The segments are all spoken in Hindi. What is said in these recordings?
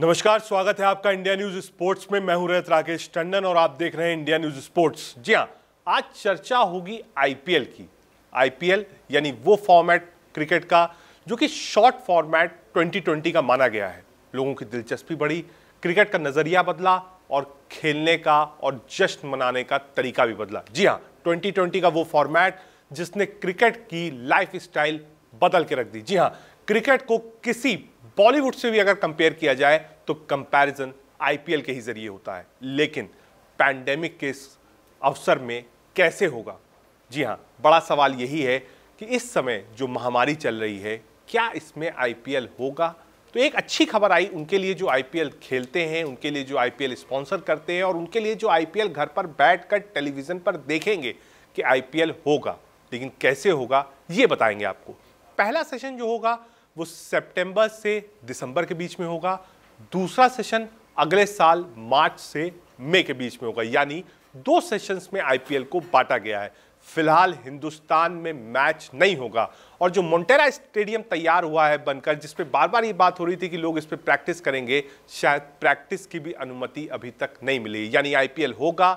नमस्कार स्वागत है आपका इंडिया न्यूज स्पोर्ट्स में मैं हूं रजत राकेश टंडन और आप देख रहे हैं इंडिया न्यूज स्पोर्ट्स जी हाँ आज चर्चा होगी आईपीएल की आईपीएल यानी वो फॉर्मेट क्रिकेट का जो कि शॉर्ट फॉर्मेट 2020 का माना गया है लोगों की दिलचस्पी बढ़ी क्रिकेट का नज़रिया बदला और खेलने का और जश्न मनाने का तरीका भी बदला जी हाँ ट्वेंटी का वो फॉर्मेट जिसने क्रिकेट की लाइफ बदल के रख दी जी हाँ क्रिकेट को किसी बॉलीवुड से भी अगर कंपेयर किया जाए तो कंपैरिजन आईपीएल के ही जरिए होता है लेकिन पैंडेमिक के इस अवसर में कैसे होगा जी हाँ बड़ा सवाल यही है कि इस समय जो महामारी चल रही है क्या इसमें आईपीएल होगा तो एक अच्छी खबर आई उनके लिए जो आईपीएल खेलते हैं उनके लिए जो आईपीएल स्पॉन्सर करते हैं और उनके लिए जो आईपीएल घर पर बैठकर टेलीविज़न पर देखेंगे कि आईपीएल होगा लेकिन कैसे होगा ये बताएंगे आपको पहला सेशन जो होगा वो सितंबर से दिसंबर के बीच में होगा दूसरा सेशन अगले साल मार्च से मई के बीच में होगा यानी दो सेशंस में आईपीएल को बांटा गया है फिलहाल हिंदुस्तान में मैच नहीं होगा और जो मोन्टेरा स्टेडियम तैयार हुआ है बनकर जिस पे बार बार ये बात हो रही थी कि लोग इस पर प्रैक्टिस करेंगे शायद प्रैक्टिस की भी अनुमति अभी तक नहीं मिली यानी आईपीएल होगा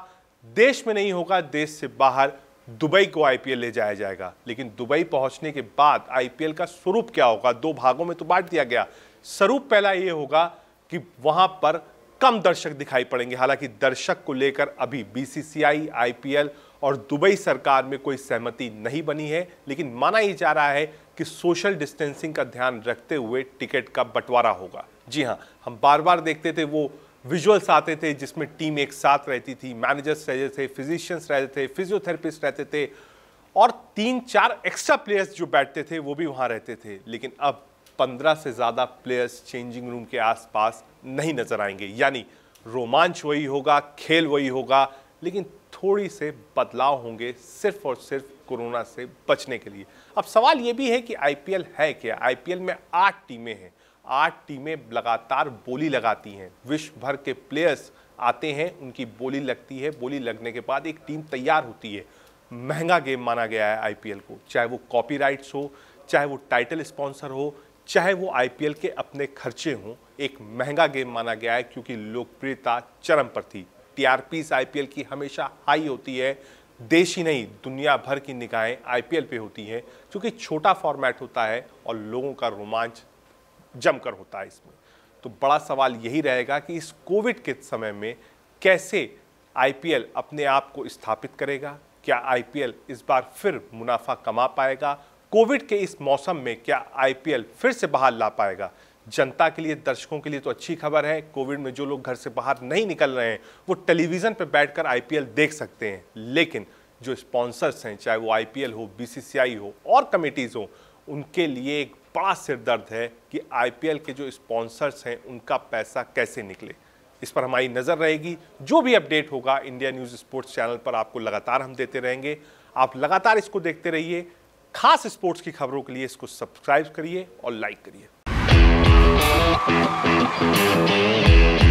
देश में नहीं होगा देश से बाहर दुबई को आईपीएल ले जाया जाएगा लेकिन दुबई पहुंचने के बाद आईपीएल का स्वरूप क्या होगा दो भागों में तो बांट दिया गया स्वरूप पहला ये होगा कि वहां पर कम दर्शक दिखाई पड़ेंगे हालांकि दर्शक को लेकर अभी बीसीसीआई आईपीएल और दुबई सरकार में कोई सहमति नहीं बनी है लेकिन माना ही जा रहा है कि सोशल डिस्टेंसिंग का ध्यान रखते हुए टिकट का बंटवारा होगा जी हाँ हम बार बार देखते थे वो विजुअल्स आते थे जिसमें टीम एक साथ रहती थी मैनेजर्स रहते थे फिजिशियंस रहते थे फिजियोथेरेपिस्ट रहते थे और तीन चार एक्स्ट्रा प्लेयर्स जो बैठते थे वो भी वहाँ रहते थे लेकिन अब पंद्रह से ज़्यादा प्लेयर्स चेंजिंग रूम के आसपास नहीं नजर आएंगे यानी रोमांच वही होगा खेल वही होगा लेकिन थोड़ी से बदलाव होंगे सिर्फ और सिर्फ कोरोना से बचने के लिए अब सवाल ये भी है कि आईपीएल है क्या आईपीएल में आठ टीमें हैं आठ टीमें लगातार बोली लगाती हैं विश्व भर के प्लेयर्स आते हैं उनकी बोली लगती है बोली लगने के बाद एक टीम तैयार होती है महंगा गेम माना गया है आईपीएल को चाहे वो कॉपी हो चाहे वो टाइटल स्पॉन्सर हो चाहे वो आईपीएल के अपने खर्चे हों एक महंगा गेम माना गया है क्योंकि लोकप्रियता चरम पर थी टीआरपीस आईपीएल की हमेशा हाई होती है देश ही नहीं दुनिया भर की निगाहें आईपीएल पे होती हैं क्योंकि छोटा फॉर्मेट होता है और लोगों का रोमांच जमकर होता है इसमें तो बड़ा सवाल यही रहेगा कि इस कोविड के समय में कैसे आईपीएल अपने आप को स्थापित करेगा क्या आईपीएल इस बार फिर मुनाफा कमा पाएगा कोविड के इस मौसम में क्या आईपीएल फिर से बाहर ला पाएगा जनता के लिए दर्शकों के लिए तो अच्छी खबर है कोविड में जो लोग घर से बाहर नहीं निकल रहे हैं वो टेलीविज़न पर बैठकर आईपीएल देख सकते हैं लेकिन जो स्पॉन्सर्स हैं चाहे वो आईपीएल हो बीसीसीआई हो और कमेटीज़ हो उनके लिए एक बड़ा सिरदर्द है कि आईपीएल के जो स्पॉन्सर्स हैं उनका पैसा कैसे निकले इस पर हमारी नज़र रहेगी जो भी अपडेट होगा इंडिया न्यूज़ स्पोर्ट्स चैनल पर आपको लगातार हम देते रहेंगे आप लगातार इसको देखते रहिए खास स्पोर्ट्स की खबरों के लिए इसको सब्सक्राइब करिए और लाइक करिए